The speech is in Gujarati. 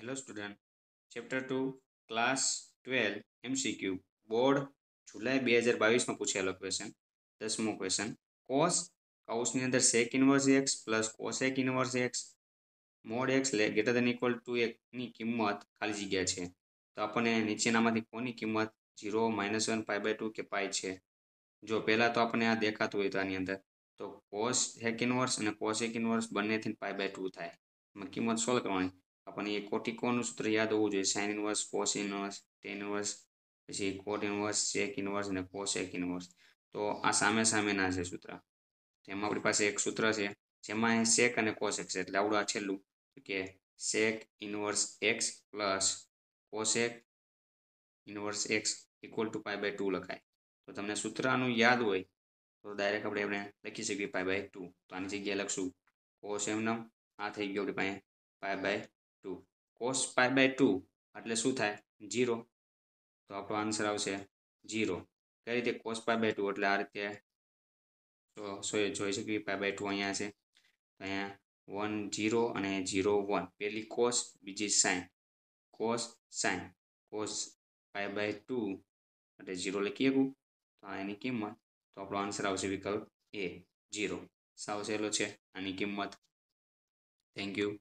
hello student chapter two class twelve MCQ board જુલાઈ બે હજાર બાવીસમાં પૂછેલો ક્વેશ્ચન દસમો ક્વેશ્ચન કોસ કાઉસની અંદર sec inverse x plus cos એક inverse x mod x greater than equal to એકની કિંમત ખાલી જગ્યા છે તો આપણને નીચેનામાંથી કોની કિંમત zero minus one pi by two કે પાય છે જો પહેલાં તો આપણને આ દેખાતું હોય તો આની અંદર તો કોસ હેક ઇન્વર્સ અને કોસેક ઇન્વર્સ બંનેથી પાય બાય ટુ થાય એમાં કિંમત સોલ્વ કરવાની આપણને એ કોટિકોનું સૂત્ર યાદ હોવું જોઈએ sine inverse cos inverse tan inverse પછી કોટ ઇનવર્સ ચેક ઇનવર્સ અને કોસેક ઇનવર્સ તો આ સામે સામેના છે સૂત્ર એમાં આપણી પાસે એક સૂત્ર છે જેમાં શેક અને કોસેક છે એટલે આવડું આ છેલ્લું કે sec inverse x plus cosec inverse x equal to pi by two લખાય તો તમને સૂત્રનું યાદ હોય તો ડાયરેક્ટ આપણે આપણે લખી શકીએ પાય બાય ટુ તો આની જગ્યાએ લખશું કોસ એમનમ આ થઈ ગયો આપણી પાસે pi by two cos pi by two એટલે શું થાય જીરો તો આપણો આન્સર આવશે જીરો કઈ રીતે કોસ પાય બાય ટુ એટલે આ રીતે સોરી જોઈ શકીએ પાય બાય ટુ અહીંયા છે અહીંયા વન જીરો અને જીરો વન પહેલી કોસ બીજી sine cos sine cos pi by two એટલે જીરો લખીએ શકું તો એની કિંમત તો આપણો આન્સર આવશે વિકલ્પ એ જીરો સાવ સહેલો છે આની કિંમત થેન્ક યુ